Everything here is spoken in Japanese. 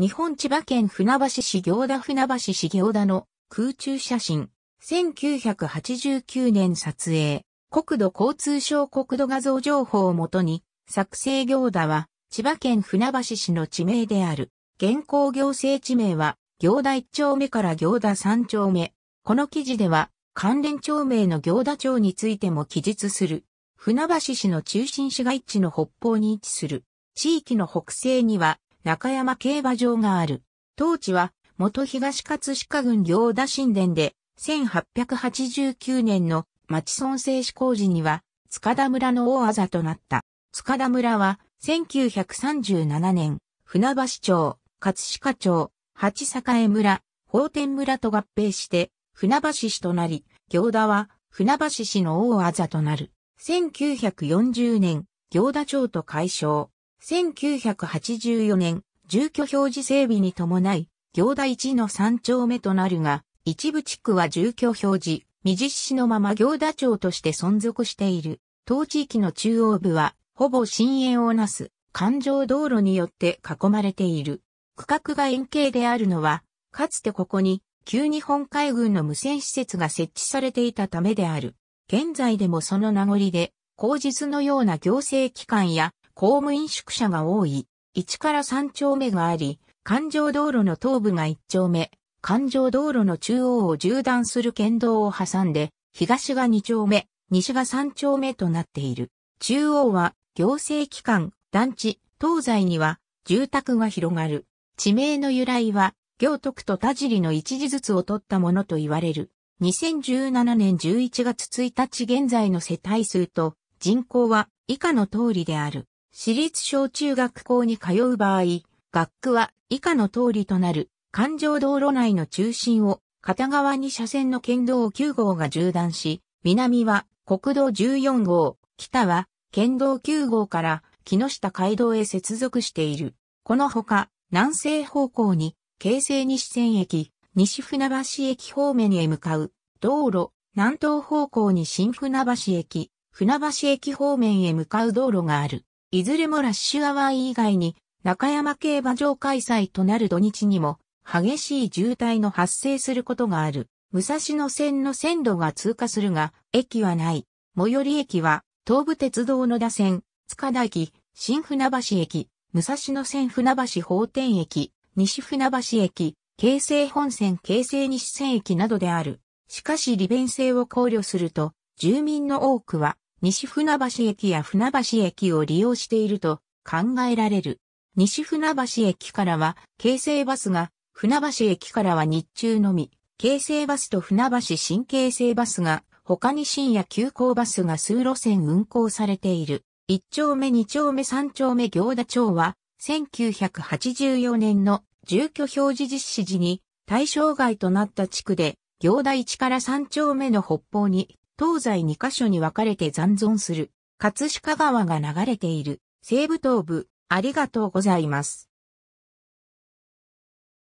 日本千葉県船橋市行田船橋市行田の空中写真。1989年撮影。国土交通省国土画像情報をもとに、作成行田は千葉県船橋市の地名である。現行行政地名は行田1丁目から行田3丁目。この記事では関連町名の行田町についても記述する。船橋市の中心市街地の北方に位置する。地域の北西には中山競馬場がある。当地は、元東葛飾郡行田神殿で、1889年の町村制施工時には、塚田村の大あざとなった。塚田村は、1937年、船橋町、葛飾町、八栄村、宝天村と合併して、船橋市となり、行田は、船橋市の大あざとなる。1940年、行田町と解消。1984年、住居表示整備に伴い、行田一の三丁目となるが、一部地区は住居表示、未実施のまま行田町として存続している。当地域の中央部は、ほぼ深淵をなす、環状道路によって囲まれている。区画が円形であるのは、かつてここに、旧日本海軍の無線施設が設置されていたためである。現在でもその名残で、口実のような行政機関や公務員宿舎が多い、1から3丁目があり、環状道路の東部が1丁目、環状道路の中央を縦断する県道を挟んで、東が2丁目、西が3丁目となっている。中央は行政機関、団地、東西には住宅が広がる。地名の由来は、行徳と田尻の一字ずつを取ったものと言われる。2017年11月1日現在の世帯数と人口は以下の通りである。私立小中学校に通う場合、学区は以下の通りとなる、環状道路内の中心を片側に車線の県道9号が縦断し、南は国道14号、北は県道9号から木下街道へ接続している。このほか、南西方向に、京成西線駅、西船橋駅方面へ向かう、道路、南東方向に新船橋駅、船橋駅方面へ向かう道路がある。いずれもラッシュアワー以外に、中山競馬場開催となる土日にも、激しい渋滞の発生することがある。武蔵野線の線路が通過するが、駅はない。最寄り駅は、東武鉄道の田線、塚田駅、新船橋駅、武蔵野線船橋法典駅、西船橋駅、京成本線京成西線駅などである。しかし利便性を考慮すると、住民の多くは西船橋駅や船橋駅を利用していると考えられる。西船橋駅からは、京成バスが、船橋駅からは日中のみ、京成バスと船橋新京成バスが、他に深夜急行バスが数路線運行されている。1丁目2丁目3丁目行田町は、1984年の住居表示実施時に対象外となった地区で、行田1から3丁目の北方に東西2カ所に分かれて残存する、葛飾川が流れている、西部東部、ありがとうございます。